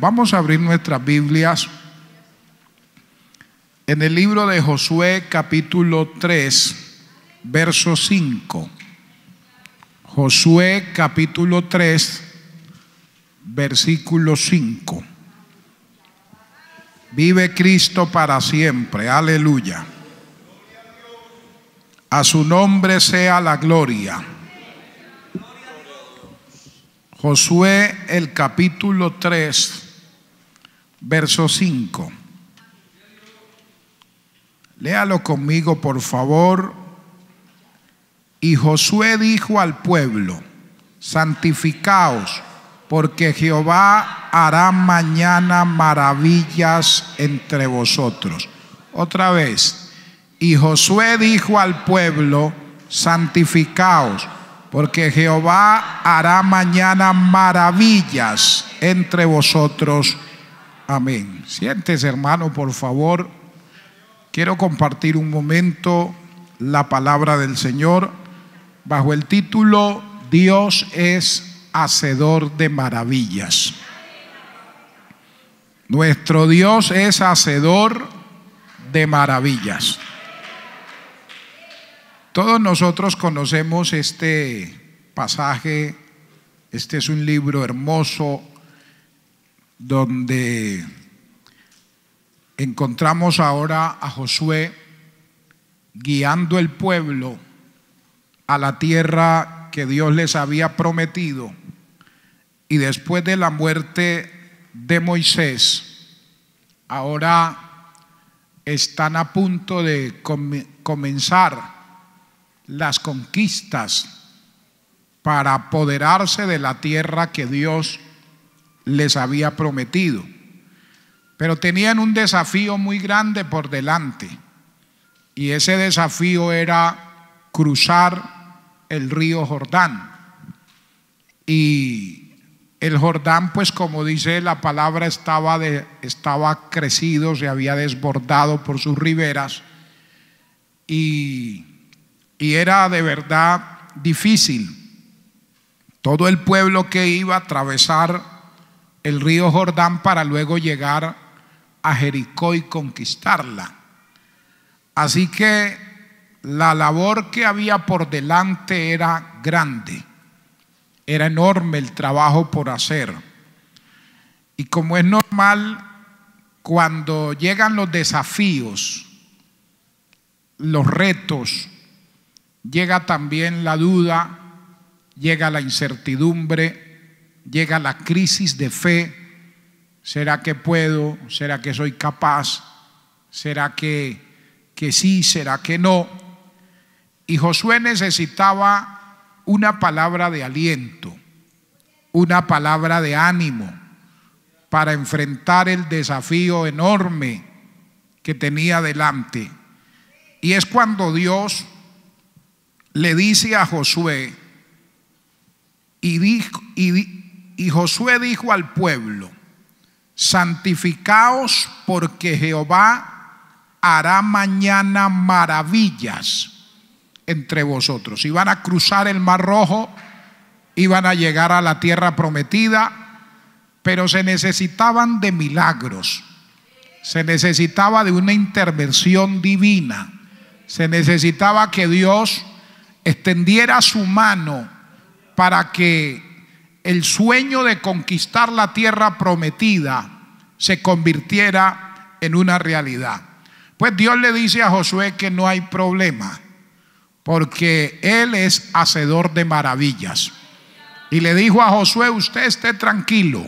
Vamos a abrir nuestras Biblias en el libro de Josué capítulo 3, verso 5. Josué capítulo 3, versículo 5. Vive Cristo para siempre, aleluya. A su nombre sea la gloria. Josué el capítulo 3, verso 5. Léalo conmigo, por favor. Y Josué dijo al pueblo, santificaos, porque Jehová hará mañana maravillas entre vosotros. Otra vez, y Josué dijo al pueblo, santificaos, porque Jehová hará mañana maravillas entre vosotros Amén. Siéntese, hermano, por favor. Quiero compartir un momento la palabra del Señor bajo el título Dios es hacedor de maravillas. Nuestro Dios es hacedor de maravillas. Todos nosotros conocemos este pasaje. Este es un libro hermoso, donde encontramos ahora a Josué guiando el pueblo a la tierra que Dios les había prometido. Y después de la muerte de Moisés, ahora están a punto de comenzar las conquistas para apoderarse de la tierra que Dios les había prometido. Pero tenían un desafío muy grande por delante. Y ese desafío era cruzar el río Jordán. Y el Jordán, pues como dice la palabra, estaba, de, estaba crecido, se había desbordado por sus riberas. Y, y era de verdad difícil. Todo el pueblo que iba a atravesar el río Jordán para luego llegar a Jericó y conquistarla. Así que la labor que había por delante era grande, era enorme el trabajo por hacer. Y como es normal, cuando llegan los desafíos, los retos, llega también la duda, llega la incertidumbre, llega la crisis de fe. ¿Será que puedo? ¿Será que soy capaz? ¿Será que, que sí? ¿Será que no? Y Josué necesitaba una palabra de aliento, una palabra de ánimo para enfrentar el desafío enorme que tenía delante. Y es cuando Dios le dice a Josué, y, dijo, y Josué dijo al pueblo, santificaos porque Jehová hará mañana maravillas entre vosotros. Iban a cruzar el mar rojo, iban a llegar a la tierra prometida, pero se necesitaban de milagros, se necesitaba de una intervención divina, se necesitaba que Dios extendiera su mano para que el sueño de conquistar la tierra prometida se convirtiera en una realidad. Pues Dios le dice a Josué que no hay problema, porque Él es hacedor de maravillas. Y le dijo a Josué, usted esté tranquilo,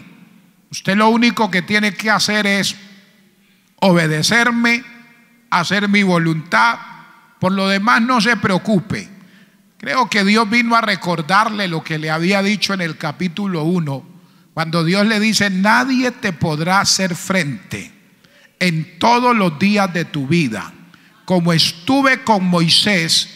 usted lo único que tiene que hacer es obedecerme, hacer mi voluntad, por lo demás no se preocupe. Creo que Dios vino a recordarle lo que le había dicho en el capítulo 1, cuando Dios le dice, nadie te podrá hacer frente en todos los días de tu vida. Como estuve con Moisés,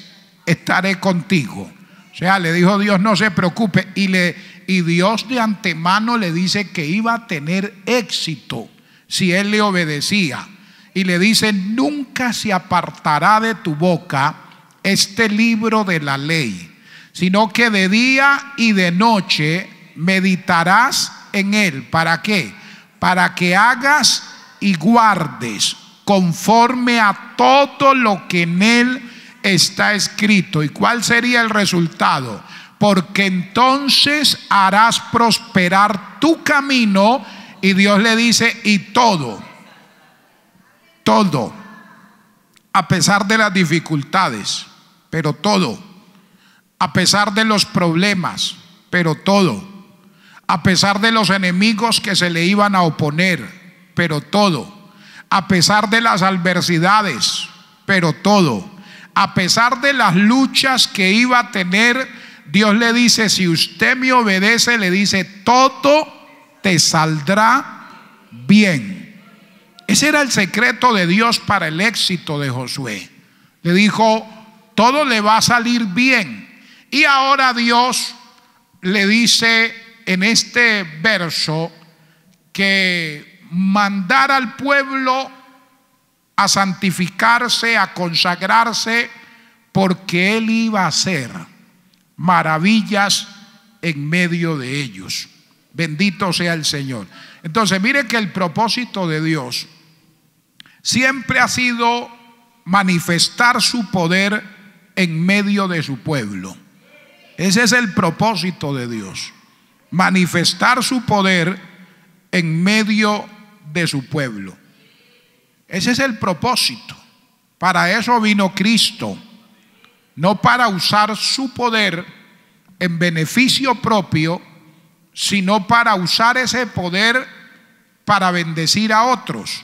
estaré contigo. O sea, le dijo Dios, no se preocupe. Y, le, y Dios de antemano le dice que iba a tener éxito si él le obedecía. Y le dice, nunca se apartará de tu boca este libro de la ley, sino que de día y de noche meditarás en él. ¿Para qué? Para que hagas y guardes conforme a todo lo que en él está escrito. ¿Y cuál sería el resultado? Porque entonces harás prosperar tu camino y Dios le dice, y todo, todo, a pesar de las dificultades pero todo. A pesar de los problemas, pero todo. A pesar de los enemigos que se le iban a oponer, pero todo. A pesar de las adversidades, pero todo. A pesar de las luchas que iba a tener, Dios le dice, si usted me obedece, le dice, todo te saldrá bien. Ese era el secreto de Dios para el éxito de Josué. Le dijo, todo le va a salir bien. Y ahora Dios le dice en este verso que mandar al pueblo a santificarse, a consagrarse, porque Él iba a hacer maravillas en medio de ellos. Bendito sea el Señor. Entonces, mire que el propósito de Dios siempre ha sido manifestar su poder en medio de su pueblo. Ese es el propósito de Dios, manifestar su poder en medio de su pueblo. Ese es el propósito. Para eso vino Cristo, no para usar su poder en beneficio propio, sino para usar ese poder para bendecir a otros.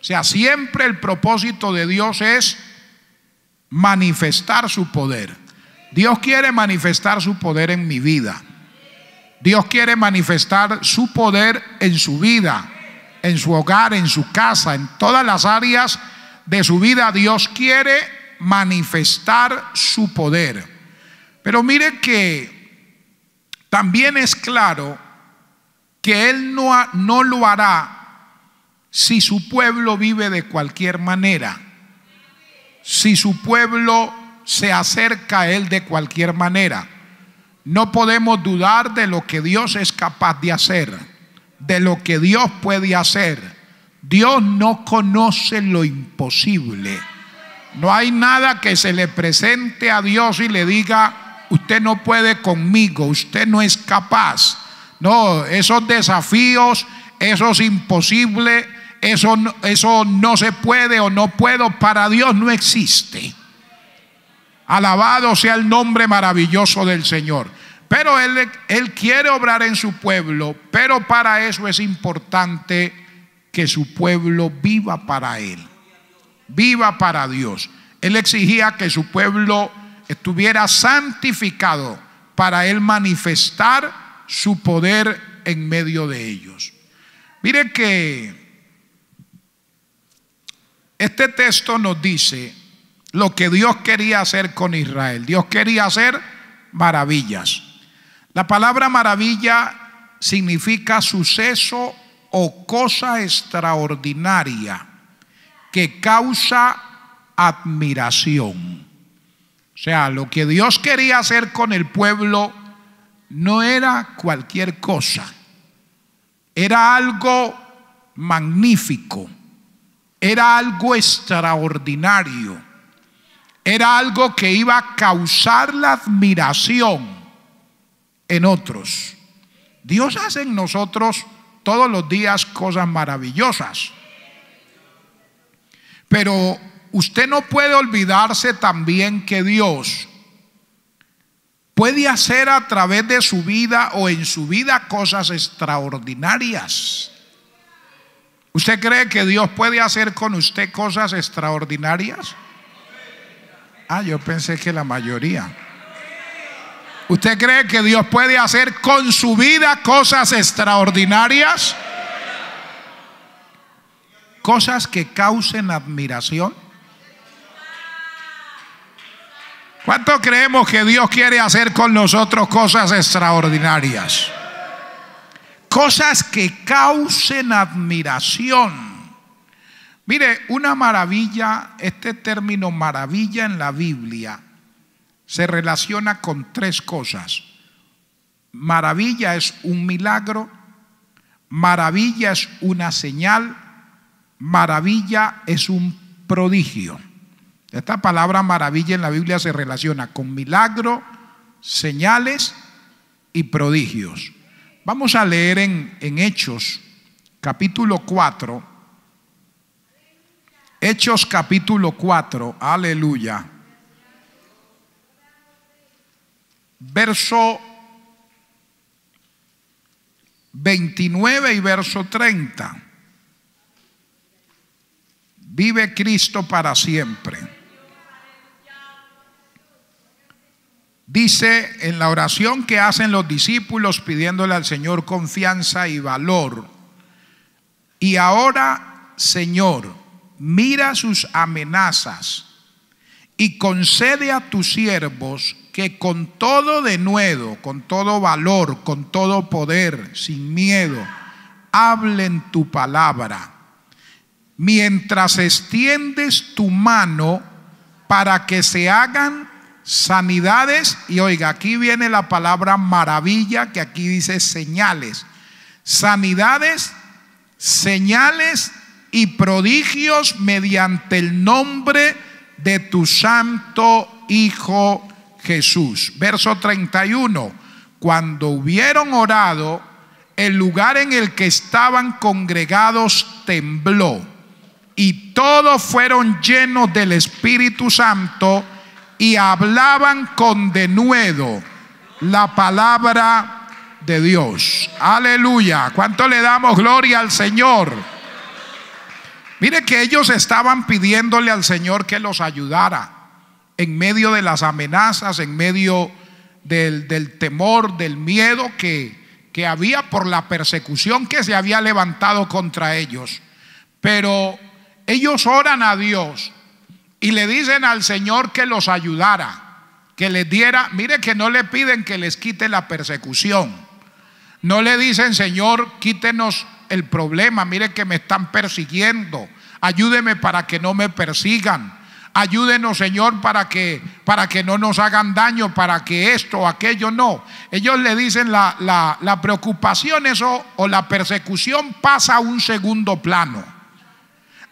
O sea, siempre el propósito de Dios es manifestar su poder. Dios quiere manifestar su poder en mi vida. Dios quiere manifestar su poder en su vida, en su hogar, en su casa, en todas las áreas de su vida. Dios quiere manifestar su poder. Pero mire que también es claro que Él no, no lo hará si su pueblo vive de cualquier manera si su pueblo se acerca a Él de cualquier manera. No podemos dudar de lo que Dios es capaz de hacer, de lo que Dios puede hacer. Dios no conoce lo imposible. No hay nada que se le presente a Dios y le diga, usted no puede conmigo, usted no es capaz. No, esos desafíos, esos imposibles eso, eso no se puede o no puedo, para Dios no existe. Alabado sea el nombre maravilloso del Señor. Pero él, él, quiere obrar en su pueblo, pero para eso es importante que su pueblo viva para Él, viva para Dios. Él exigía que su pueblo estuviera santificado para Él manifestar su poder en medio de ellos. Mire que este texto nos dice lo que Dios quería hacer con Israel. Dios quería hacer maravillas. La palabra maravilla significa suceso o cosa extraordinaria que causa admiración. O sea, lo que Dios quería hacer con el pueblo no era cualquier cosa, era algo magnífico era algo extraordinario, era algo que iba a causar la admiración en otros. Dios hace en nosotros todos los días cosas maravillosas, pero usted no puede olvidarse también que Dios puede hacer a través de su vida o en su vida cosas extraordinarias. ¿Usted cree que Dios puede hacer con usted cosas extraordinarias? Ah, yo pensé que la mayoría. ¿Usted cree que Dios puede hacer con su vida cosas extraordinarias? Cosas que causen admiración. ¿Cuánto creemos que Dios quiere hacer con nosotros cosas extraordinarias? cosas que causen admiración. Mire, una maravilla, este término maravilla en la Biblia se relaciona con tres cosas. Maravilla es un milagro, maravilla es una señal, maravilla es un prodigio. Esta palabra maravilla en la Biblia se relaciona con milagro, señales y prodigios. Vamos a leer en, en Hechos capítulo 4. Hechos capítulo 4, aleluya. Verso 29 y verso 30. Vive Cristo para siempre. Dice en la oración que hacen los discípulos pidiéndole al Señor confianza y valor. Y ahora, Señor, mira sus amenazas y concede a tus siervos que con todo denuedo, con todo valor, con todo poder, sin miedo, hablen tu palabra. Mientras extiendes tu mano para que se hagan sanidades y oiga, aquí viene la palabra maravilla que aquí dice señales. Sanidades, señales y prodigios mediante el nombre de tu santo Hijo Jesús. Verso 31. Cuando hubieron orado, el lugar en el que estaban congregados tembló y todos fueron llenos del Espíritu Santo y hablaban con denuedo la palabra de Dios. Aleluya. ¿Cuánto le damos gloria al Señor? Mire que ellos estaban pidiéndole al Señor que los ayudara en medio de las amenazas, en medio del, temor, del miedo que, que había por la persecución que se había levantado contra ellos. Pero ellos oran a Dios y le dicen al Señor que los ayudara, que les diera, mire que no le piden que les quite la persecución, no le dicen Señor, quítenos el problema, mire que me están persiguiendo, ayúdeme para que no me persigan. Ayúdenos, Señor, para que, para que no nos hagan daño, para que esto o aquello no. Ellos le dicen la, la, preocupación eso, o la persecución pasa a un segundo plano.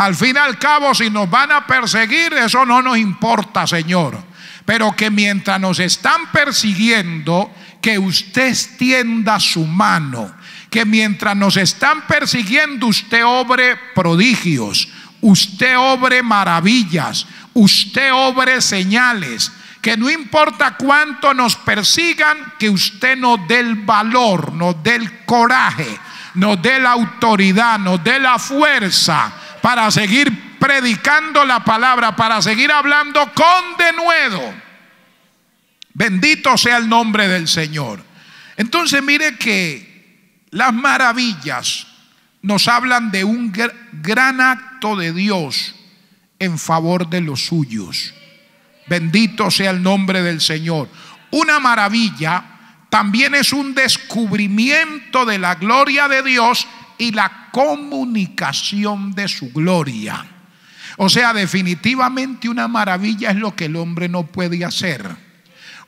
Al fin y al cabo, si nos van a perseguir, eso no nos importa, Señor. Pero que mientras nos están persiguiendo, que usted extienda su mano. Que mientras nos están persiguiendo, usted obre prodigios, usted obre maravillas, usted obre señales. Que no importa cuánto nos persigan, que usted nos dé el valor, nos dé el coraje, nos dé la autoridad, nos dé la fuerza para seguir predicando la palabra, para seguir hablando con denuedo. Bendito sea el nombre del Señor. Entonces mire que las maravillas nos hablan de un gran acto de Dios en favor de los suyos. Bendito sea el nombre del Señor. Una maravilla también es un descubrimiento de la gloria de Dios y la comunicación de su gloria. O sea, definitivamente una maravilla es lo que el hombre no puede hacer.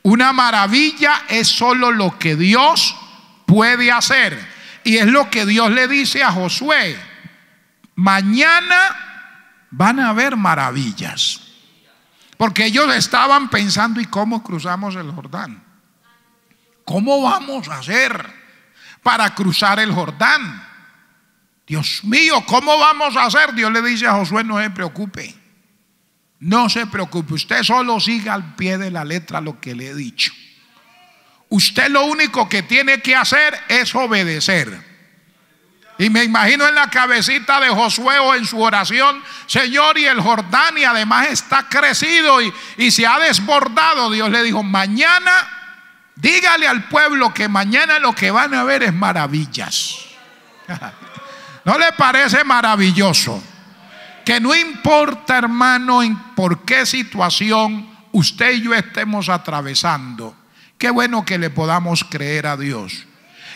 Una maravilla es solo lo que Dios puede hacer. Y es lo que Dios le dice a Josué. Mañana van a haber maravillas. Porque ellos estaban pensando, ¿y cómo cruzamos el Jordán? ¿Cómo vamos a hacer para cruzar el Jordán? Dios mío, ¿cómo vamos a hacer? Dios le dice a Josué, no se preocupe. No se preocupe, usted solo siga al pie de la letra lo que le he dicho. Usted lo único que tiene que hacer es obedecer. Y me imagino en la cabecita de Josué o en su oración, Señor, y el Jordán, y además está crecido y, se ha desbordado. Dios le dijo, mañana, dígale al pueblo que mañana lo que van a ver es maravillas. ¿No le parece maravilloso? Que no importa, hermano, en por qué situación usted y yo estemos atravesando. Qué bueno que le podamos creer a Dios.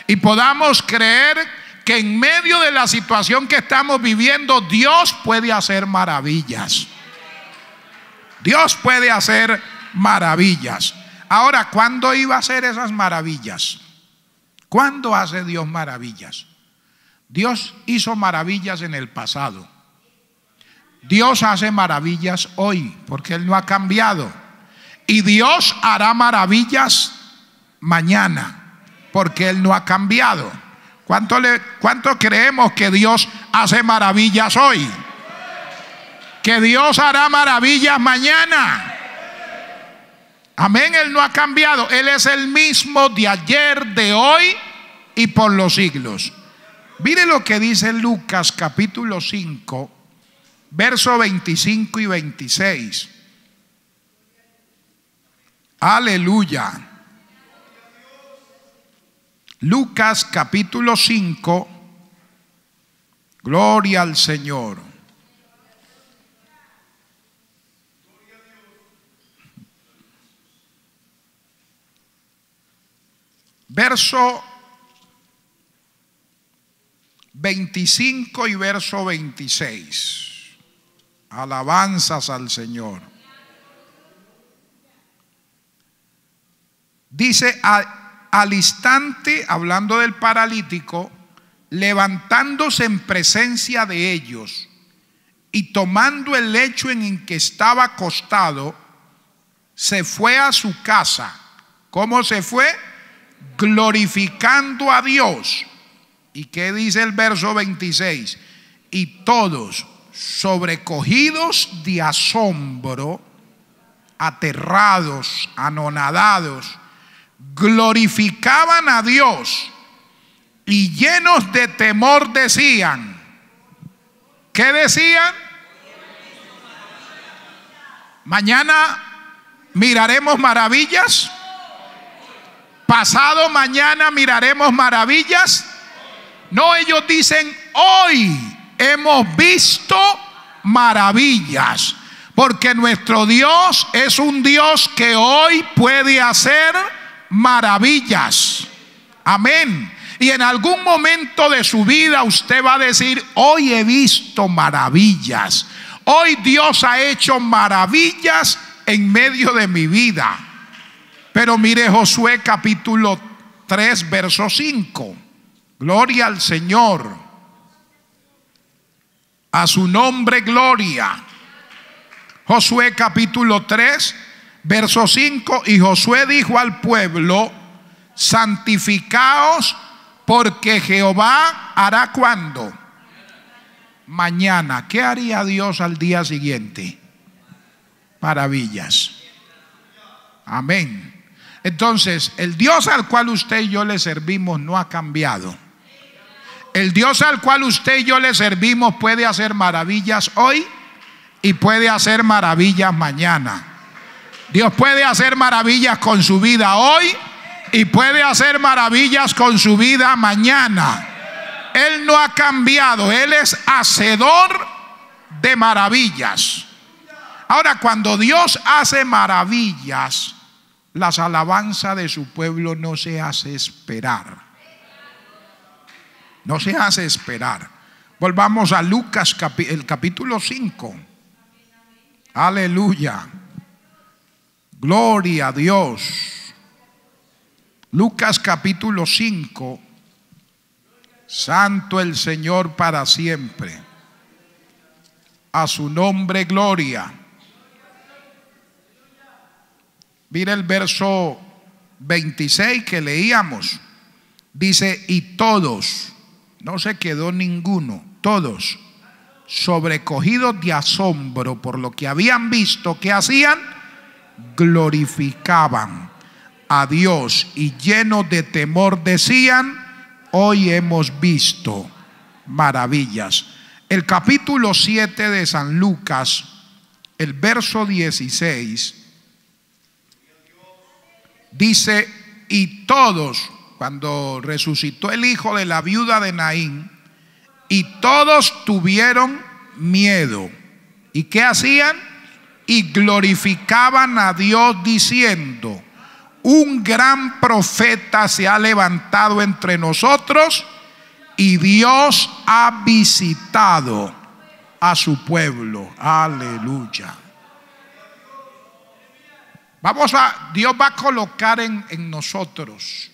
Y podamos creer que en medio de la situación que estamos viviendo, Dios puede hacer maravillas. Dios puede hacer maravillas. Ahora, ¿cuándo iba a hacer esas maravillas? ¿Cuándo hace Dios maravillas? Dios hizo maravillas en el pasado. Dios hace maravillas hoy porque Él no ha cambiado. Y Dios hará maravillas mañana porque Él no ha cambiado. ¿Cuánto, creemos que Dios hace maravillas hoy? Que Dios hará maravillas mañana. Amén, Él no ha cambiado. Él es el mismo de ayer, de hoy y por los siglos. Mire lo que dice Lucas capítulo 5, verso 25 y 26. Aleluya. Lucas capítulo 5, gloria al Señor. Verso 25 y verso 26. Alabanzas al Señor. Dice, al instante, hablando del paralítico, levantándose en presencia de ellos y tomando el lecho en el que estaba acostado, se fue a su casa. ¿Cómo se fue? Glorificando a Dios. ¿Y qué dice el verso 26? Y todos, sobrecogidos de asombro, aterrados, anonadados, glorificaban a Dios y llenos de temor decían, ¿qué decían? Mañana miraremos maravillas. Pasado mañana miraremos maravillas. No, ellos dicen, hoy hemos visto maravillas. Porque nuestro Dios es un Dios que hoy puede hacer maravillas. Amén. Y en algún momento de su vida usted va a decir, hoy he visto maravillas. Hoy Dios ha hecho maravillas en medio de mi vida. Pero mire Josué capítulo 3, verso 5. Gloria al Señor. A su nombre, gloria. Josué capítulo 3, verso 5. Y Josué dijo al pueblo, santificaos porque Jehová hará cuando. Mañana. ¿Qué haría Dios al día siguiente? Maravillas. Amén. Entonces, el Dios al cual usted y yo le servimos no ha cambiado. El Dios al cual usted y yo le servimos puede hacer maravillas hoy y puede hacer maravillas mañana. Dios puede hacer maravillas con su vida hoy y puede hacer maravillas con su vida mañana. Él no ha cambiado, Él es hacedor de maravillas. Ahora, cuando Dios hace maravillas, las alabanzas de su pueblo no se hace esperar. No se hace esperar. Volvamos a Lucas el capítulo 5. Aleluya. Gloria a Dios. Lucas capítulo 5. Santo el Señor para siempre. A su nombre gloria. Mira el verso 26 que leíamos. Dice, y todos no se quedó ninguno, todos, sobrecogidos de asombro por lo que habían visto, que hacían? Glorificaban a Dios y llenos de temor decían, hoy hemos visto maravillas. El capítulo 7 de San Lucas, el verso 16, dice, y todos cuando resucitó el hijo de la viuda de Naín, y todos tuvieron miedo. ¿Y qué hacían? Y glorificaban a Dios diciendo, un gran profeta se ha levantado entre nosotros y Dios ha visitado a su pueblo. Aleluya. Vamos a, Dios va a colocar en, en nosotros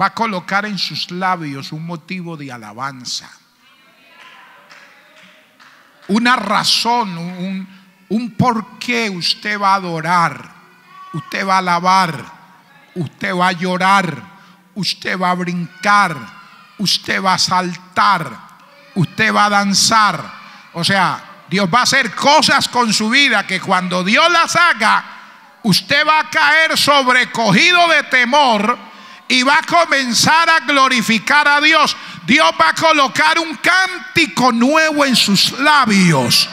va a colocar en sus labios un motivo de alabanza. Una razón, un, por qué usted va a adorar, usted va a alabar, usted va a llorar, usted va a brincar, usted va a saltar, usted va a danzar. O sea, Dios va a hacer cosas con su vida que cuando Dios las haga, usted va a caer sobrecogido de temor y va a comenzar a glorificar a Dios. Dios va a colocar un cántico nuevo en sus labios.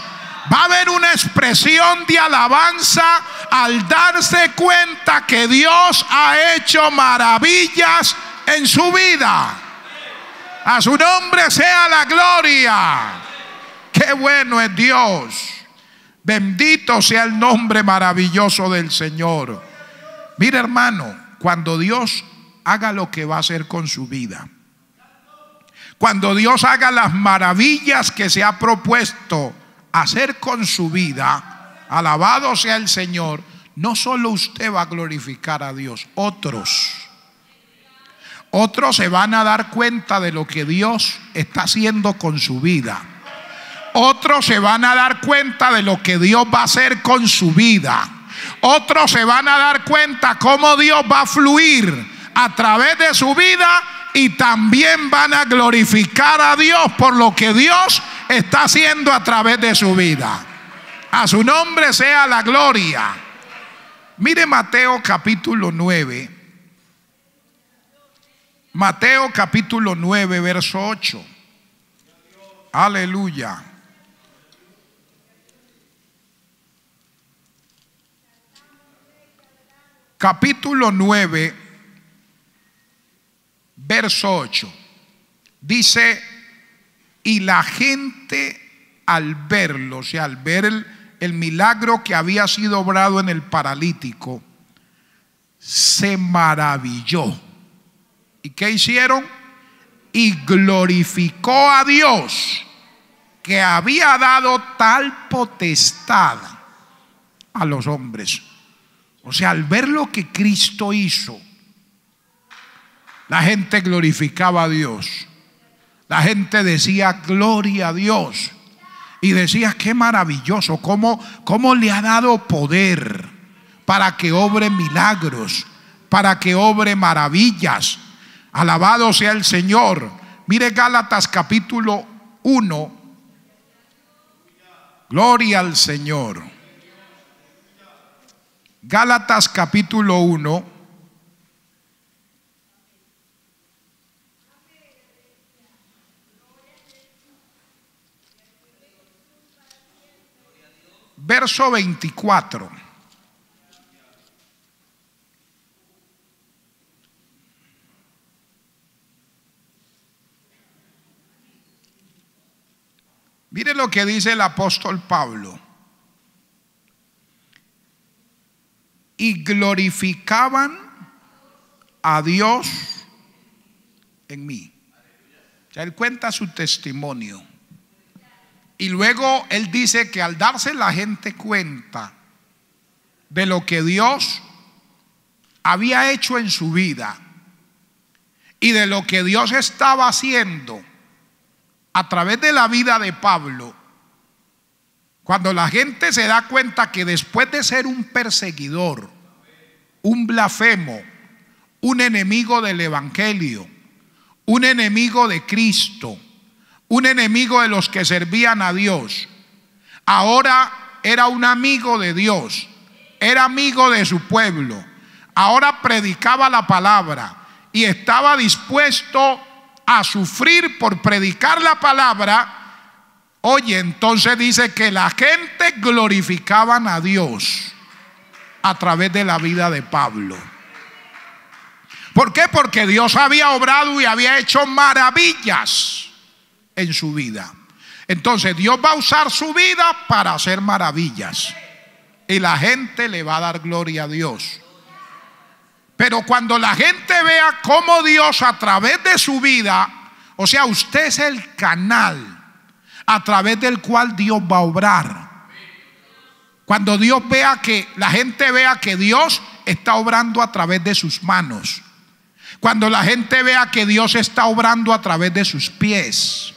Va a haber una expresión de alabanza al darse cuenta que Dios ha hecho maravillas en su vida. A su nombre sea la gloria. Qué bueno es Dios. Bendito sea el nombre maravilloso del Señor. Mira hermano, cuando Dios haga lo que va a hacer con su vida. Cuando Dios haga las maravillas que se ha propuesto hacer con su vida, alabado sea el Señor, no solo usted va a glorificar a Dios, otros. Otros se van a dar cuenta de lo que Dios está haciendo con su vida. Otros se van a dar cuenta de lo que Dios va a hacer con su vida. Otros se van a dar cuenta cómo Dios va a fluir a través de su vida y también van a glorificar a Dios por lo que Dios está haciendo a través de su vida. A su nombre sea la gloria. Mire Mateo capítulo 9. Mateo capítulo 9, verso 8. Aleluya. Capítulo 9 verso 8. Dice, y la gente al verlo, o sea, al ver el, milagro que había sido obrado en el paralítico, se maravilló. ¿Y qué hicieron? Y glorificó a Dios que había dado tal potestad a los hombres. O sea, al ver lo que Cristo hizo, la gente glorificaba a Dios. La gente decía, gloria a Dios. Y decía, qué maravilloso, cómo, le ha dado poder para que obre milagros, para que obre maravillas. Alabado sea el Señor. Mire Gálatas capítulo 1. Gloria al Señor. Gálatas capítulo 1. verso 24. Mire lo que dice el apóstol Pablo. Y glorificaban a Dios en mí. Ya él cuenta su testimonio. Y luego él dice que al darse la gente cuenta de lo que Dios había hecho en su vida y de lo que Dios estaba haciendo a través de la vida de Pablo, cuando la gente se da cuenta que después de ser un perseguidor, un blasfemo, un enemigo del Evangelio, un enemigo de Cristo, un enemigo de los que servían a Dios. Ahora era un amigo de Dios, era amigo de su pueblo. Ahora predicaba la palabra y estaba dispuesto a sufrir por predicar la palabra. Oye, entonces dice que la gente glorificaban a Dios a través de la vida de Pablo. ¿Por qué? Porque Dios había obrado y había hecho maravillas en su vida. Entonces Dios va a usar su vida para hacer maravillas. Y la gente le va a dar gloria a Dios. Pero cuando la gente vea cómo Dios a través de su vida, o sea, usted es el canal a través del cual Dios va a obrar. Cuando Dios vea que la gente vea que Dios está obrando a través de sus manos. Cuando la gente vea que Dios está obrando a través de sus pies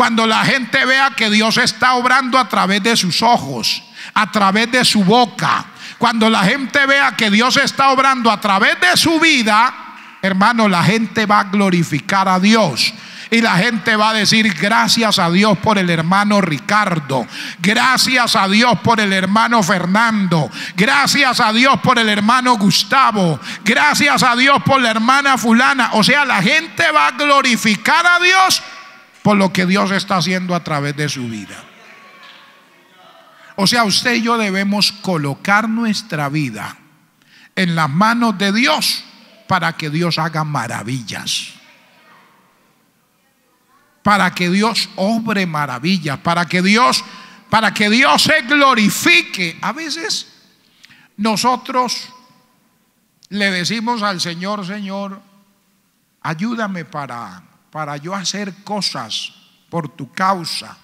cuando la gente vea que Dios está obrando a través de sus ojos, a través de su boca. Cuando la gente vea que Dios está obrando a través de su vida, hermano, la gente va a glorificar a Dios. Y la gente va a decir gracias a Dios por el hermano Ricardo, gracias a Dios por el hermano Fernando, gracias a Dios por el hermano Gustavo, gracias a Dios por la hermana fulana. O sea, la gente va a glorificar a Dios por lo que Dios está haciendo a través de su vida. O sea, usted y yo debemos colocar nuestra vida en las manos de Dios para que Dios haga maravillas. Para que Dios obre maravillas, para que Dios para que Dios se glorifique. A veces nosotros le decimos al Señor, Señor, ayúdame para para yo hacer cosas por tu causa.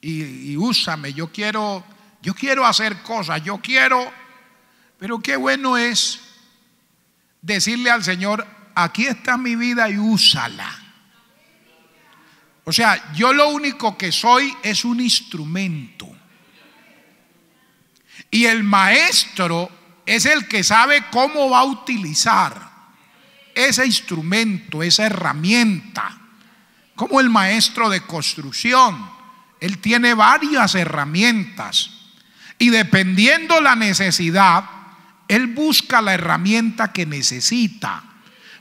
Y, úsame, yo quiero, yo quiero hacer cosas, yo quiero, pero qué bueno es decirle al Señor, aquí está mi vida y úsala. O sea, yo lo único que soy es un instrumento. Y el maestro es el que sabe cómo va a utilizar ese instrumento, esa herramienta, como el maestro de construcción, él tiene varias herramientas y dependiendo la necesidad, él busca la herramienta que necesita.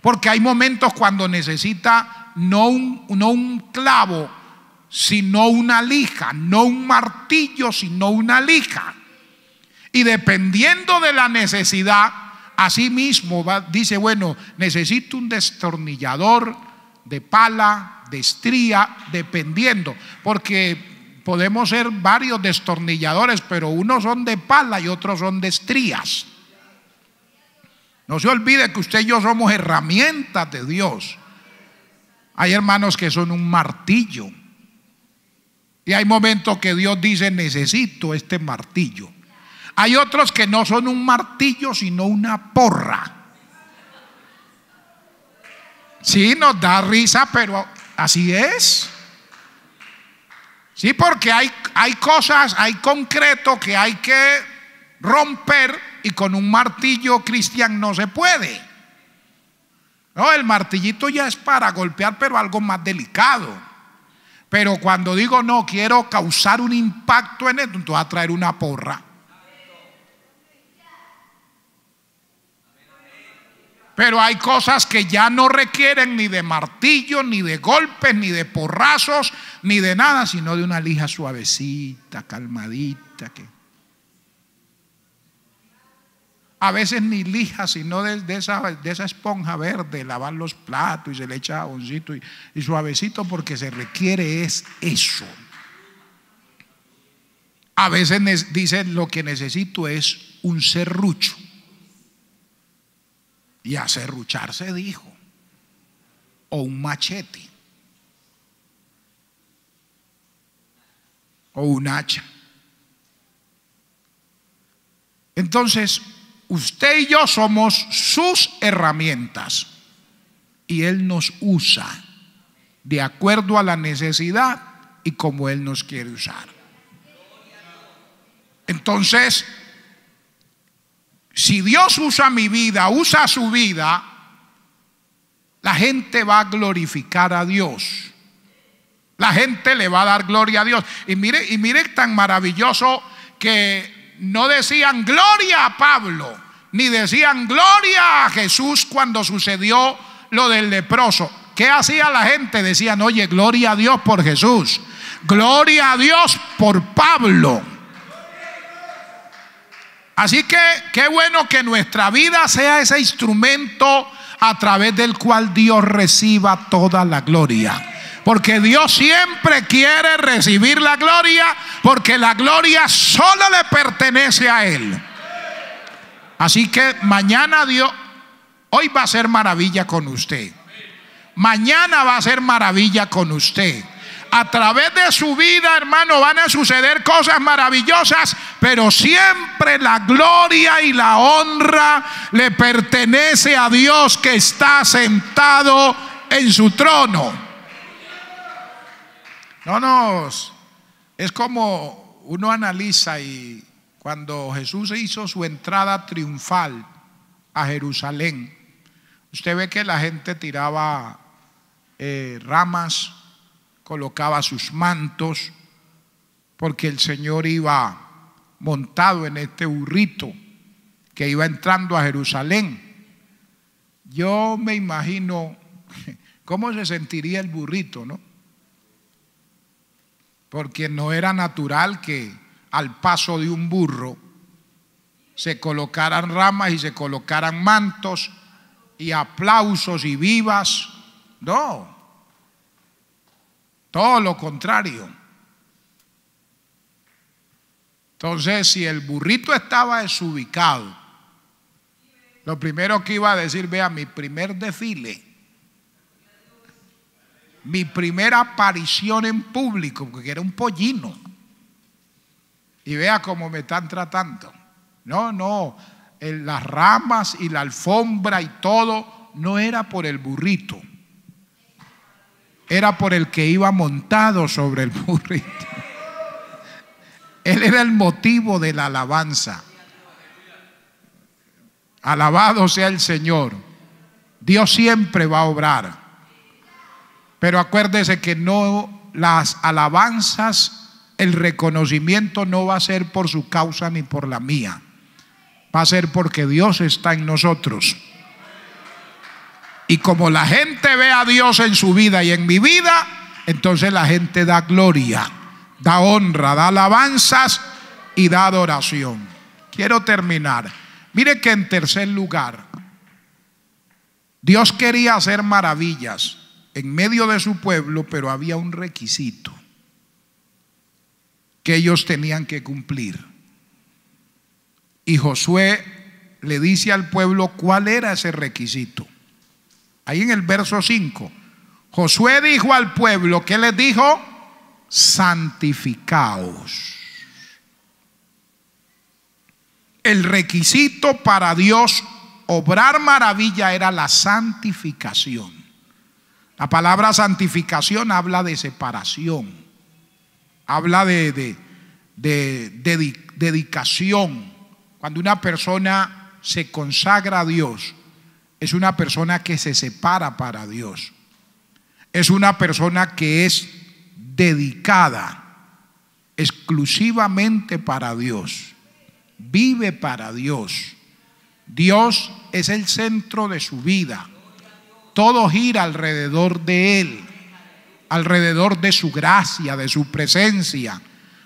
Porque hay momentos cuando necesita no un, no un clavo, sino una lija, no un martillo, sino una lija. Y dependiendo de la necesidad, Asimismo, mismo, dice, bueno, necesito un destornillador de pala, de estría, dependiendo, porque podemos ser varios destornilladores, pero unos son de pala y otros son de estrías. No se olvide que usted y yo somos herramientas de Dios. Hay hermanos que son un martillo. Y hay momentos que Dios dice, necesito este martillo. Hay otros que no son un martillo, sino una porra. Sí, nos da risa, pero así es. Sí, porque hay, hay cosas, hay concreto que hay que romper y con un martillo cristian no se puede. No, el martillito ya es para golpear, pero algo más delicado. Pero cuando digo no, quiero causar un impacto en esto, entonces va a traer una porra. Pero hay cosas que ya no requieren ni de martillo, ni de golpes, ni de porrazos, ni de nada, sino de una lija suavecita, calmadita. Que... A veces ni lija, sino de, esa, de esa, esponja verde, lavar los platos y se le echa jaboncito y, y suavecito porque se requiere es eso. A veces dicen lo que necesito es un serrucho. Y a se dijo. O un machete. O un hacha. Entonces, usted y yo somos sus herramientas. Y Él nos usa de acuerdo a la necesidad y como Él nos quiere usar. Entonces, si Dios usa mi vida, usa su vida, la gente va a glorificar a Dios. La gente le va a dar gloria a Dios. Y mire, y mire tan maravilloso que no decían gloria a Pablo, ni decían gloria a Jesús cuando sucedió lo del leproso. ¿Qué hacía la gente? Decían, oye, gloria a Dios por Jesús. Gloria a Dios por Pablo. Así que qué bueno que nuestra vida sea ese instrumento a través del cual Dios reciba toda la gloria. Porque Dios siempre quiere recibir la gloria, porque la gloria solo le pertenece a Él. Así que mañana Dios, hoy va a ser maravilla con usted. Mañana va a ser maravilla con usted a través de su vida, hermano, van a suceder cosas maravillosas, pero siempre la gloria y la honra le pertenece a Dios que está sentado en su trono. No nos. Es como uno analiza y cuando Jesús hizo su entrada triunfal a Jerusalén, usted ve que la gente tiraba eh, ramas, colocaba sus mantos, porque el Señor iba montado en este burrito que iba entrando a Jerusalén. Yo me imagino cómo se sentiría el burrito, ¿no? Porque no era natural que al paso de un burro se colocaran ramas y se colocaran mantos y aplausos y vivas. No, no, lo contrario. Entonces, si el burrito estaba desubicado, lo primero que iba a decir, vea, mi primer desfile, mi primera aparición en público, porque era un pollino. Y vea cómo me están tratando. No, no, las ramas y la alfombra y todo no era por el burrito era por el que iba montado sobre el burrito. Él era el motivo de la alabanza. Alabado sea el Señor. Dios siempre va a obrar. Pero acuérdese que no las alabanzas, el reconocimiento no va a ser por su causa ni por la mía. Va a ser porque Dios está en nosotros. Y como la gente ve a Dios en su vida y en mi vida, entonces la gente da gloria, da honra, da alabanzas y da adoración. Quiero terminar. Mire que en tercer lugar, Dios quería hacer maravillas en medio de su pueblo, pero había un requisito que ellos tenían que cumplir. Y Josué le dice al pueblo cuál era ese requisito. Ahí en el verso 5. Josué dijo al pueblo, ¿qué les dijo? Santificaos. El requisito para Dios obrar maravilla era la santificación. La palabra santificación habla de separación, habla de, de dedicación. Cuando una persona se consagra a Dios, es una persona que se separa para Dios. Es una persona que es dedicada exclusivamente para Dios. Vive para Dios. Dios es el centro de su vida. Todo gira alrededor de Él, alrededor de su gracia, de su presencia.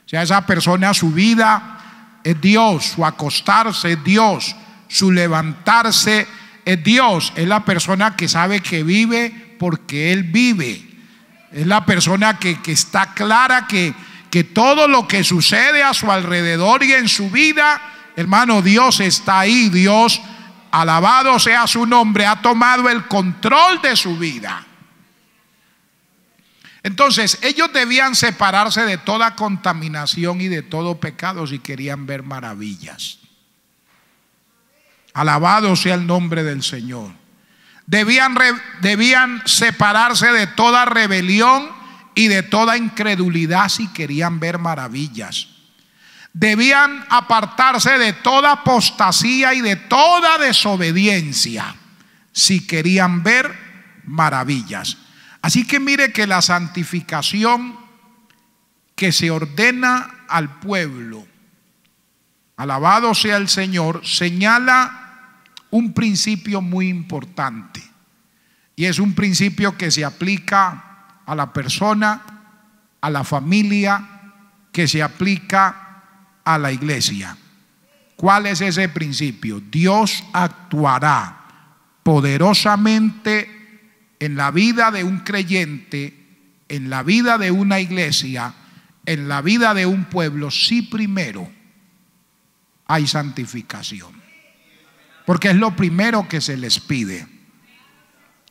O sea, esa persona, su vida es Dios, su acostarse es Dios, su levantarse es Dios, es la persona que sabe que vive porque Él vive. Es la persona que, está clara que, que todo lo que sucede a su alrededor y en su vida, hermano, Dios está ahí. Dios, alabado sea su nombre, ha tomado el control de su vida. Entonces, ellos debían separarse de toda contaminación y de todo pecado si querían ver maravillas. Alabado sea el nombre del Señor. Debían, debían separarse de toda rebelión y de toda incredulidad si querían ver maravillas. Debían apartarse de toda apostasía y de toda desobediencia si querían ver maravillas. Así que mire que la santificación que se ordena al pueblo, alabado sea el Señor, señala un principio muy importante. Y es un principio que se aplica a la persona, a la familia, que se aplica a la iglesia. ¿Cuál es ese principio? Dios actuará poderosamente en la vida de un creyente, en la vida de una iglesia, en la vida de un pueblo, si primero hay santificación. Porque es lo primero que se les pide.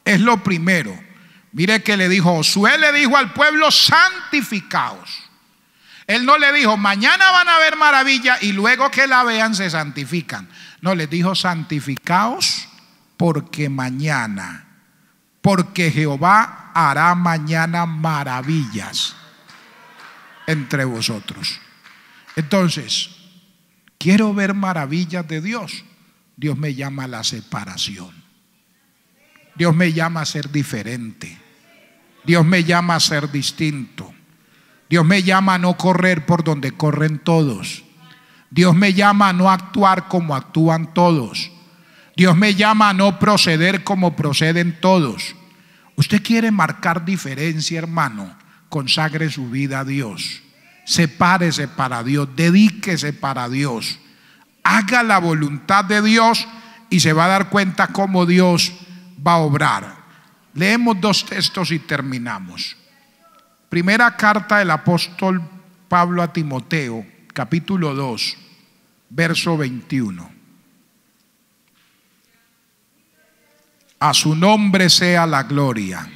Es lo primero. Mire que le dijo Josué, le dijo al pueblo, santificaos. Él no le dijo, mañana van a ver maravilla y luego que la vean se santifican. No, les dijo, santificaos porque mañana, porque Jehová hará mañana maravillas entre vosotros. Entonces, quiero ver maravillas de Dios. Dios me llama a la separación. Dios me llama a ser diferente. Dios me llama a ser distinto. Dios me llama a no correr por donde corren todos. Dios me llama a no actuar como actúan todos. Dios me llama a no proceder como proceden todos. Usted quiere marcar diferencia, hermano. Consagre su vida a Dios. Sepárese para Dios. Dedíquese para Dios haga la voluntad de Dios y se va a dar cuenta cómo Dios va a obrar. Leemos dos textos y terminamos. Primera carta del apóstol Pablo a Timoteo, capítulo 2, verso 21. A su nombre sea la gloria.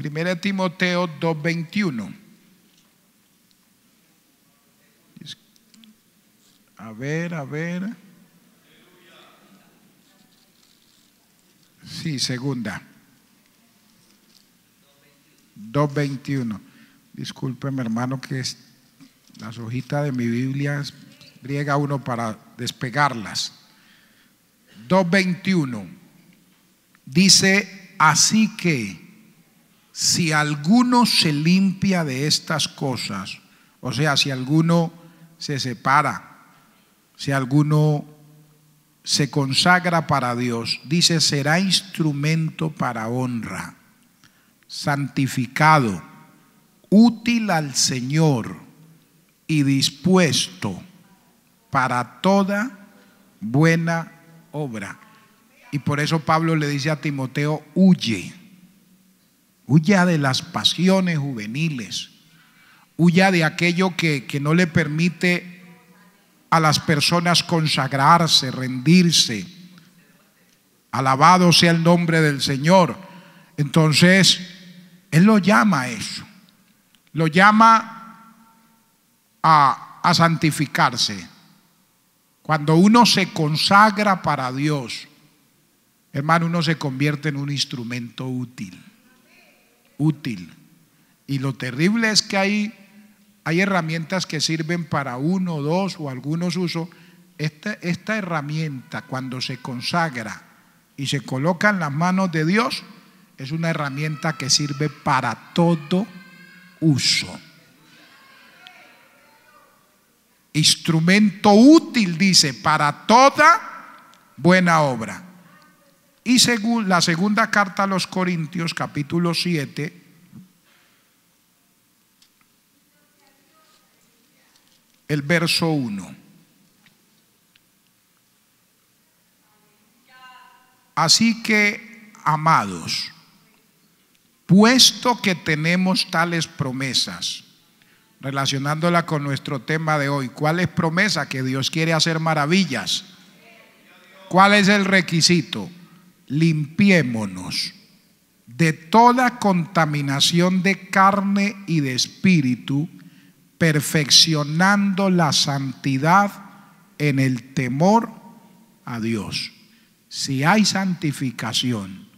Primera Timoteo 2.21. A ver, a ver. Sí, segunda. 2.21. Discúlpeme, hermano, que es, las hojitas de mi Biblia griega uno para despegarlas. 2.21. Dice, así que si alguno se limpia de estas cosas, o sea, si alguno se separa, si alguno se consagra para Dios, dice, será instrumento para honra, santificado, útil al Señor y dispuesto para toda buena obra. Y por eso Pablo le dice a Timoteo, huye Huya de las pasiones juveniles. Huya de aquello que, no le permite a las personas consagrarse, rendirse. Alabado sea el nombre del Señor. Entonces, Él lo llama a eso. Lo llama a, a santificarse. Cuando uno se consagra para Dios, hermano, uno se convierte en un instrumento útil útil. Y lo terrible es que hay, hay herramientas que sirven para uno, dos o algunos usos. Esta, esta herramienta, cuando se consagra y se coloca en las manos de Dios, es una herramienta que sirve para todo uso. Instrumento útil, dice, para toda buena obra. Y según la segunda carta a los Corintios, capítulo 7, el verso 1. Así que, amados, puesto que tenemos tales promesas, relacionándola con nuestro tema de hoy, ¿cuál es promesa? Que Dios quiere hacer maravillas. ¿Cuál es el requisito? limpiémonos de toda contaminación de carne y de espíritu, perfeccionando la santidad en el temor a Dios. Si hay santificación,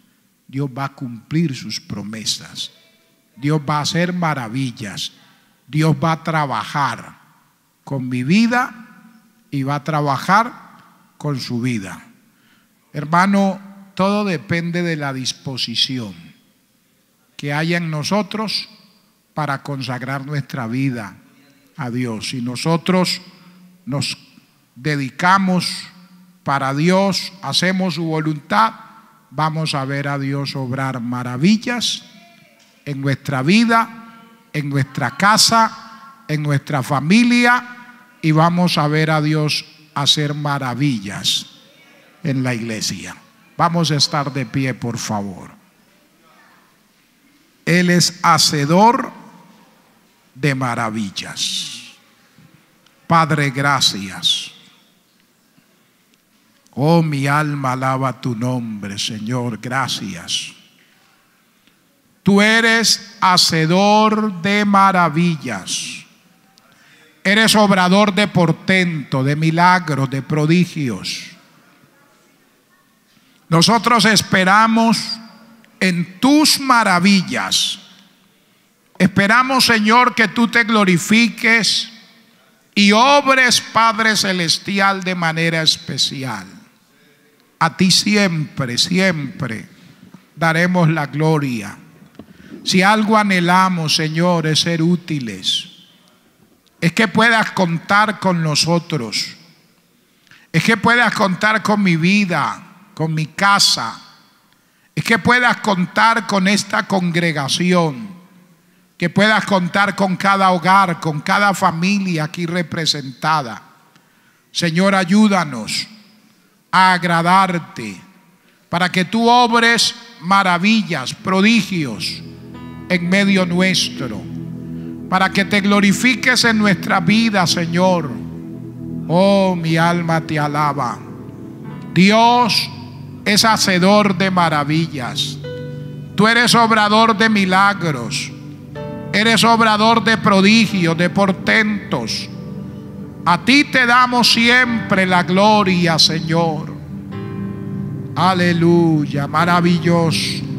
Dios va a cumplir sus promesas. Dios va a hacer maravillas. Dios va a trabajar con mi vida y va a trabajar con su vida. Hermano, todo depende de la disposición que haya en nosotros para consagrar nuestra vida a Dios. Si nosotros nos dedicamos para Dios, hacemos su voluntad, vamos a ver a Dios obrar maravillas en nuestra vida, en nuestra casa, en nuestra familia y vamos a ver a Dios hacer maravillas en la iglesia. Vamos a estar de pie, por favor. Él es hacedor de maravillas. Padre, gracias. Oh, mi alma alaba tu nombre, Señor, gracias. Tú eres hacedor de maravillas. Eres obrador de portento, de milagros, de prodigios. Nosotros esperamos en tus maravillas. Esperamos, Señor, que tú te glorifiques y obres, Padre Celestial, de manera especial. A ti siempre, siempre daremos la gloria. Si algo anhelamos, Señor, es ser útiles. Es que puedas contar con nosotros. Es que puedas contar con mi vida con mi casa, es que puedas contar con esta congregación, que puedas contar con cada hogar, con cada familia aquí representada. Señor, ayúdanos a agradarte para que tú obres maravillas, prodigios en medio nuestro, para que te glorifiques en nuestra vida, Señor. Oh, mi alma te alaba. Dios es hacedor de maravillas. Tú eres obrador de milagros. Eres obrador de prodigios, de portentos. A ti te damos siempre la gloria, Señor. Aleluya, maravilloso.